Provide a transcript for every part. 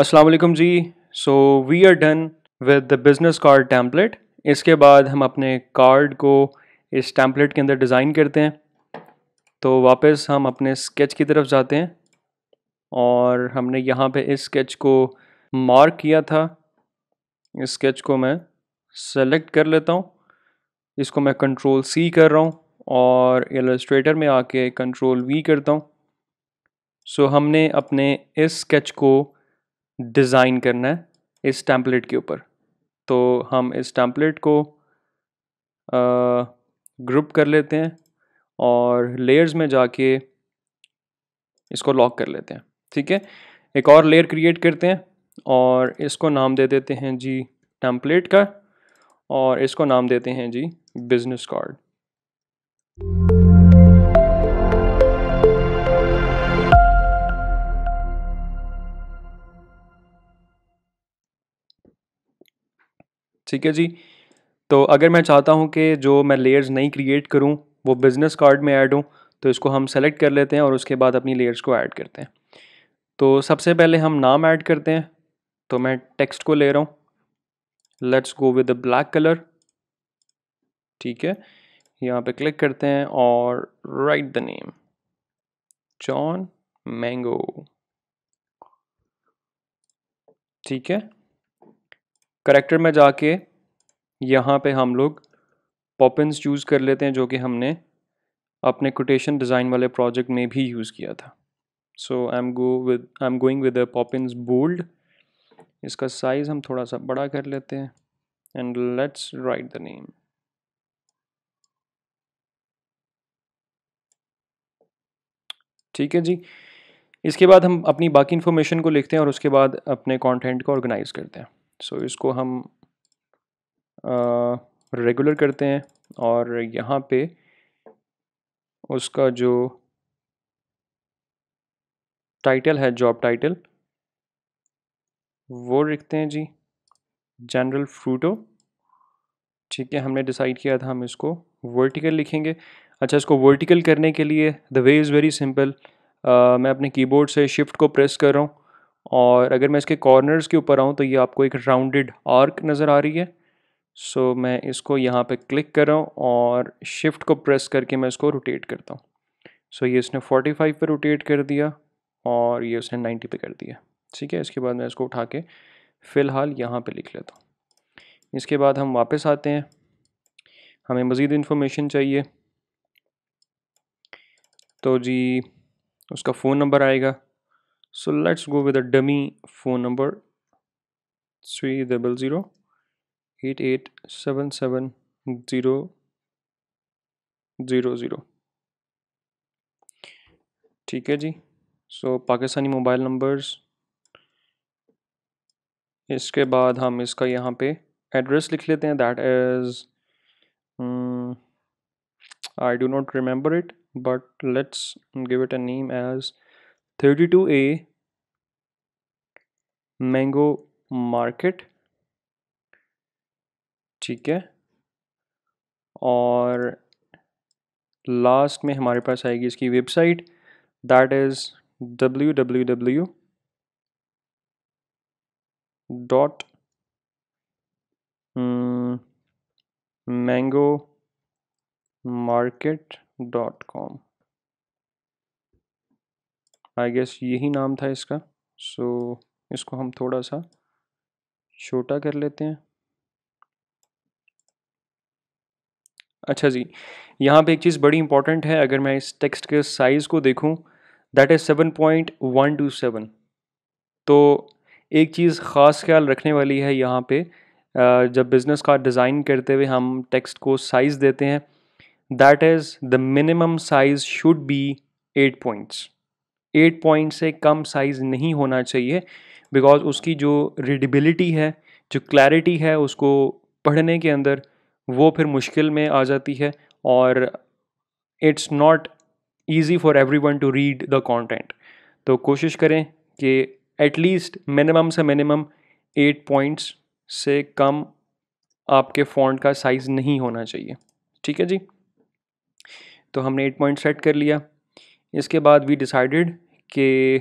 Aslam ji so we are done with the business card template इसके बाद हम अपने कार्ड को इस टैम्पलेट के अंदर डिज़ाइन करते हैं तो वापस हम अपने स्केच की तरफ जाते हैं और हमने यहाँ पे इस स्केच को मार्क किया था इस स्केच को मैं सेलेक्ट कर लेता हूँ इसको मैं कंट्रोल सी कर रहा हूँ और एलस्ट्रेटर में आके कंट्रोल वी करता हूँ सो हमने अपने इस स्केच को डिज़ाइन करना है इस टैंपलेट के ऊपर तो हम इस टैम्पलेट को ग्रुप कर लेते हैं और लेयर्स में जाके इसको लॉक कर लेते हैं ठीक है एक और लेयर क्रिएट करते हैं और इसको नाम दे देते हैं जी टैम्पलेट का और इसको नाम देते हैं जी बिज़नेस कार्ड ठीक है जी तो अगर मैं चाहता हूँ कि जो मैं लेयर्स नहीं क्रिएट करूँ वो बिज़नेस कार्ड में ऐड हूँ तो इसको हम सेलेक्ट कर लेते हैं और उसके बाद अपनी लेयर्स को ऐड करते हैं तो सबसे पहले हम नाम ऐड करते हैं तो मैं टेक्स्ट को ले रहा हूँ let's go with black colour ठीक है यहाँ पे क्लिक करते हैं और write the name John mango ठीक है करेक्टर में जाके यहाँ पे हम लोग पॉपिन्स चूज़ कर लेते हैं जो कि हमने अपने कोटेशन डिज़ाइन वाले प्रोजेक्ट में भी यूज़ किया था so I am go with I am going with Poppins bold इसका साइज़ हम थोड़ा सा बड़ा कर लेते हैं and let's write the name ठीक है जी इसके बाद हम अपनी बाकी इन्फॉर्मेशन को लिखते हैं और उसके बाद अपने कंटेंट को ऑर्गेनाइज करते हैं सो so, इसको हम रेगुलर करते हैं और यहाँ पे उसका जो टाइटल है जॉब टाइटल वो लिखते हैं जी जनरल फ्रूटो ठीक है हमने डिसाइड किया था हम इसको वर्टिकल लिखेंगे अच्छा इसको वर्टिकल करने के लिए the way is very simple मैं अपने कीबोर्ड से शिफ्ट को प्रेस कर रहा हूँ और अगर मैं इसके कॉर्नर्स के ऊपर आऊँ तो ये आपको एक राउंडेड आर्क नज़र आ रही है सो so, मैं इसको यहाँ पे क्लिक कर रहा हूँ और शिफ्ट को प्रेस करके मैं इसको रोटेट करता हूँ सो so, ये इसने 45 पे रोटेट कर दिया और ये उसने 90 पे कर दिया ठीक है इसके बाद मैं इसको उठा के फ़िलहाल यहाँ पे लिख लेता हूँ इसके बाद हम वापस आते हैं हमें मज़ीद इन्फॉर्मेशन चाहिए तो जी उसका फ़ोन नंबर आएगा so let's go with a dummy phone number three double zero eight eight seven seven zero zero zero ठीक है जी सो पाकिस्तानी मोबाइल नंबर्स इसके बाद हम इसका यहाँ पे एड्रेस लिख लेते हैं that is I do not remember it but let's give it a name as thirty two A mango market ठीक है और लास्ट में हमारे पास आएगी इसकी website that is W W W dot mango market dot com I guess यही नाम था इसका सो so, इसको हम थोड़ा सा छोटा कर लेते हैं अच्छा जी यहाँ पे एक चीज़ बड़ी इंपॉर्टेंट है अगर मैं इस टेक्स्ट के साइज़ को देखूँ that is seven point one two seven तो एक चीज़ ख़ास ख्याल रखने वाली है यहाँ पे जब बिज़नेस का डिज़ाइन करते हुए हम टेक्स्ट को साइज़ देते हैं that is the minimum size should be eight points eight point से कम साइज़ नहीं होना चाहिए बिकॉज उसकी जो रीडिबिलिटी है जो क्लैरिटी है उसको पढ़ने के अंदर वो फिर मुश्किल में आ जाती है और it's not easy for every one to read the content तो कोशिश करें कि एटलीस्ट मिनिमम से मिनिमम एट पॉइंट्स से कम आपके फ़ॉन्ट का साइज़ नहीं होना चाहिए ठीक है जी तो हमने एट पॉइंट सेट कर लिया इसके बाद वी डिसाइडेड कि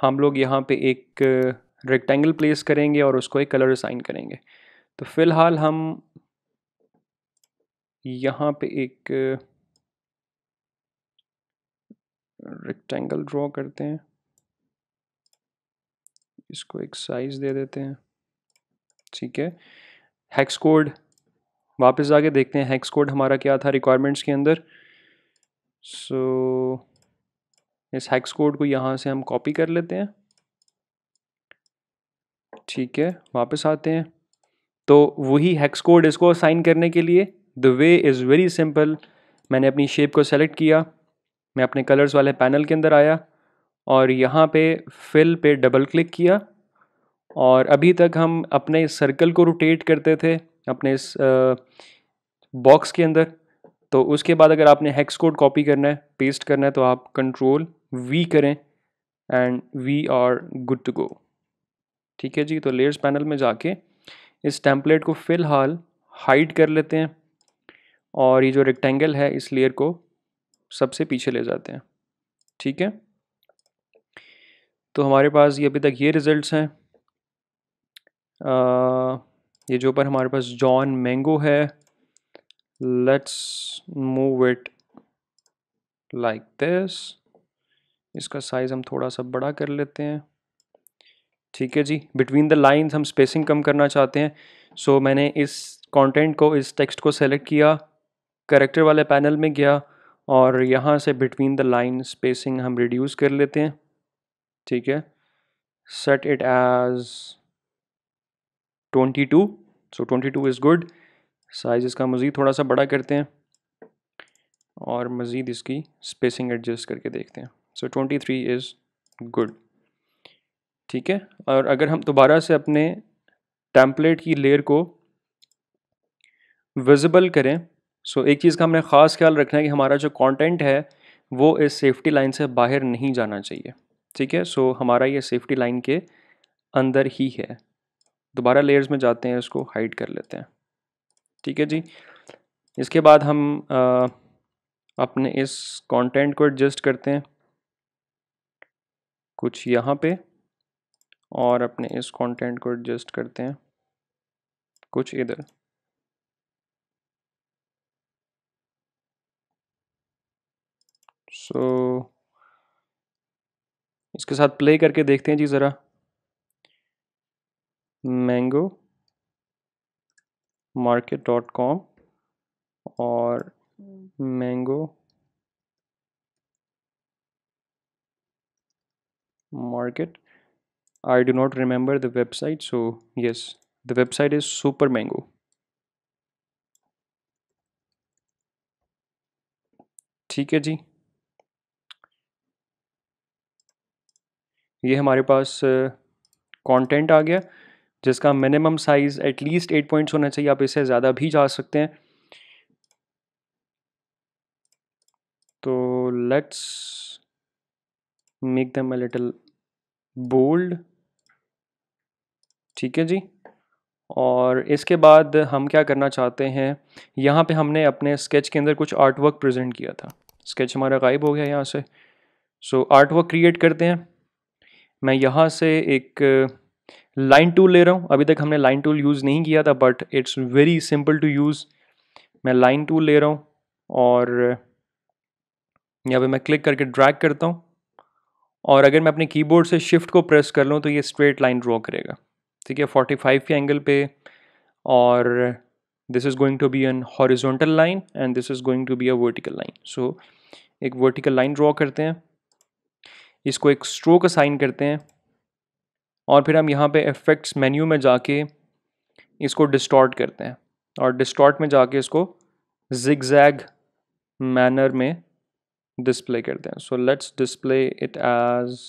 हम लोग यहाँ पे एक रेक्टेंगल प्लेस करेंगे और उसको एक कलर असाइन करेंगे तो फ़िलहाल हम यहाँ पे एक रेक्टेंगल ड्रॉ करते हैं इसको एक साइज दे देते हैं ठीक है हैक्स कोड वापस आके देखते हैं हैक्स कोड हमारा क्या था रिक्वायरमेंट्स के अंदर सो so, इस हैक्स कोड को यहाँ से हम कॉपी कर लेते हैं ठीक है वापस आते हैं तो वही हैक्स कोड इसको साइन करने के लिए the way is very simple मैंने अपनी शेप को सेलेक्ट किया मैं अपने कलर्स वाले पैनल के अंदर आया और यहाँ पे फिल पे डबल क्लिक किया और अभी तक हम अपने सर्कल को रोटेट करते थे अपने इस बॉक्स के अंदर तो उसके बाद अगर आपने हैक्स कोड कॉपी करना है पेस्ट करना है तो आप कंट्रोल वी करें and we are good to go ठीक है जी तो लेयर्स पैनल में जाके इस टेम्पलेट को फ़िलहाल हाइड कर लेते हैं और ये जो रेक्टेंगल है इस लेयर को सबसे पीछे ले जाते हैं ठीक है तो हमारे पास ये अभी तक ये रिज़ल्ट हैं ये जो पर हमारे पास जॉन मैंगो है let's move it like this इसका साइज़ हम थोड़ा सा बड़ा कर लेते हैं ठीक है जी बिटवीन द लाइन्स हम स्पेसिंग कम करना चाहते हैं सो so, मैंने इस कंटेंट को इस टेक्स्ट को सेलेक्ट किया करेक्टर वाले पैनल में गया और यहाँ से बिटवीन द लाइन स्पेसिंग हम रिड्यूस कर लेते हैं ठीक है set it as 22 so so 22 is good size इसका मज़ीद थोड़ा सा बड़ा करते हैं और मज़ीद इसकी स्पेसिंग एडजस्ट करके देखते हैं सो so 23 इज़ गुड ठीक है और अगर हम दोबारा से अपने टैम्पलेट की लेयर को विजिबल करें सो एक चीज़ का हमने ख़ास ख्याल रखना है कि हमारा जो कंटेंट है वो इस सेफ्टी लाइन से बाहर नहीं जाना चाहिए ठीक है सो हमारा ये सेफ्टी लाइन के अंदर ही है दोबारा लेयर्स में जाते हैं उसको हाइड कर लेते हैं ठीक है जी इसके बाद हम आ, अपने इस कंटेंट को एडजस्ट करते हैं कुछ यहाँ पे और अपने इस कंटेंट को एडजस्ट करते हैं कुछ इधर सो so, इसके साथ प्ले करके देखते हैं जी ज़रा मैंगो मार्केट डॉट कॉम और mango market I do not remember the website so yes the website is super mango ठीक है जी ये हमारे पास कंटेंट आ गया जिसका minimum size at least eight points होना चाहिए आप इसे ज़्यादा भी जा सकते हैं तो let's make them a little bold ठीक है जी और इसके बाद हम क्या करना चाहते हैं यहाँ पे हमने अपने स्केच के अंदर कुछ आर्टवर्क प्रजेंट किया था स्केच हमारा गायब हो गया यहाँ से सो आर्ट वर्क क्रिएट करते हैं मैं यहाँ से एक लाइन टूल ले रहा हूँ अभी तक हमने लाइन टूल यूज़ नहीं किया था but it's very simple to use मैं लाइन टूल ले रहा हूँ और यहाँ पे मैं क्लिक करके ड्रैग करता हूँ और अगर मैं अपने कीबोर्ड से शिफ्ट को प्रेस कर लूँ तो ये स्ट्रेट लाइन ड्रॉ करेगा ठीक है 45 के एंगल पे और this is going to be an horizontal line and this is going to be a vertical line so एक वर्टिकल लाइन ड्रॉ करते हैं इसको एक स्ट्रोक असाइन करते हैं और फिर हम यहाँ पे इफेक्ट्स मेन्यू में जाके इसको डिस्टॉर्ट करते हैं और डिस्टॉर्ट में जाके इसको जिग मैनर में डिस्प्ले करते हैं so let's display it as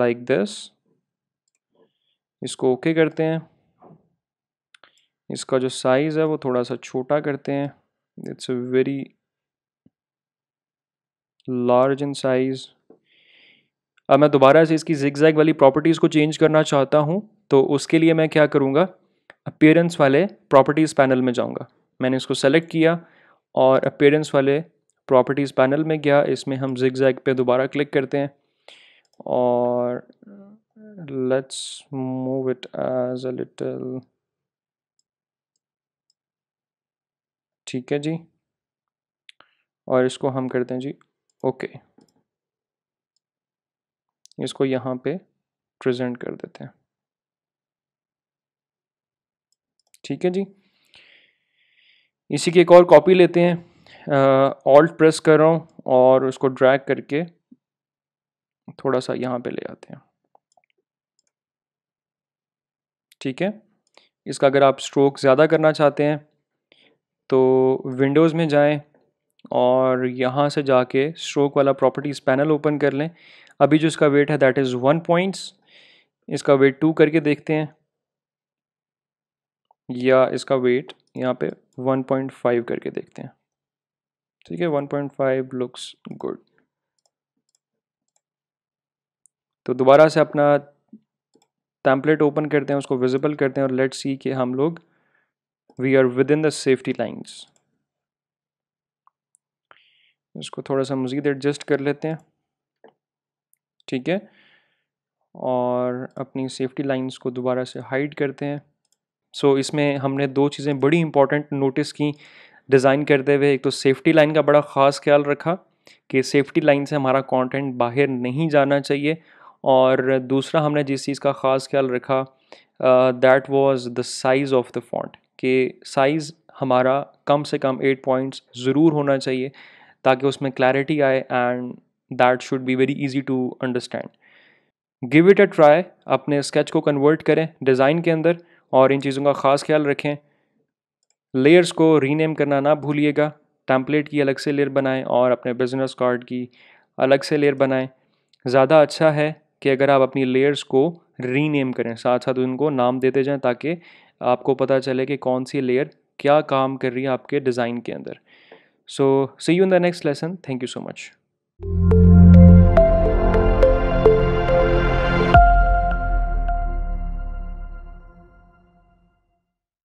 like this इसको ओके करते हैं इसका जो साइज़ है वो थोड़ा सा छोटा करते हैं it's a very large in size अब मैं दोबारा से इसकी जिगजैग वाली प्रॉपर्टीज़ को चेंज करना चाहता हूँ तो उसके लिए मैं क्या करूँगा अपेयरेंस वाले प्रॉपर्टीज़ पैनल में जाऊँगा मैंने इसको सेलेक्ट किया और अपेयरेंस वाले प्रॉपर्टीज़ पैनल में गया इसमें हम जैग पे दोबारा क्लिक करते हैं और let's move it as a little ठीक है जी और इसको हम करते हैं जी ओके इसको यहाँ पे प्रेजेंट कर देते हैं ठीक है जी इसी की एक और कॉपी लेते हैं ऑल्ट प्रेस कर रहा हूं और उसको ड्रैग करके थोड़ा सा यहाँ पे ले आते हैं ठीक है इसका अगर आप स्ट्रोक ज़्यादा करना चाहते हैं तो विंडोज़ में जाएं और यहाँ से जाके स्ट्रोक वाला प्रॉपर्टीज़ पैनल ओपन कर लें अभी जो इसका वेट है दैट इज़ वन पॉइंट्स इसका वेट टू करके देखते हैं या इसका वेट यहाँ पे 1.5 करके देखते हैं ठीक है 1.5 लुक्स गुड तो दोबारा से अपना टैम्पलेट ओपन करते हैं उसको विजिबल करते हैं और लेट सी कि हम लोग we are within the safety lines इसको थोड़ा सा मज़ीद एडजस्ट कर लेते हैं ठीक है और अपनी सेफ्टी लाइंस को दोबारा से हाइड करते हैं सो so, इसमें हमने दो चीज़ें बड़ी इंपॉर्टेंट नोटिस की डिज़ाइन करते हुए एक तो सेफ्टी लाइन का बड़ा ख़ास ख्याल रखा कि सेफ्टी लाइन से हमारा कंटेंट बाहर नहीं जाना चाहिए और दूसरा हमने जिस चीज़ का ख़ास ख्याल रखा that was the size of the font कि साइज़ हमारा कम से कम एट पॉइंट्स ज़रूर होना चाहिए ताकि उसमें क्लैरिटी आए and that should be very easy to understand give it a try अपने स्केच को कन्वर्ट करें डिज़ाइन के अंदर और इन चीज़ों का ख़ास ख्याल रखें लेयर्स को रीनेम करना ना भूलिएगा टैम्पलेट की अलग से लेयर बनाएं और अपने बिजनेस कार्ड की अलग से लेयर बनाएं ज़्यादा अच्छा है कि अगर आप अपनी लेयर्स को रीनेम करें साथ साथ उनको नाम देते जाएं ताकि आपको पता चले कि कौन सी लेयर क्या काम कर रही है आपके डिज़ाइन के अंदर so see you in the next lesson thank you so much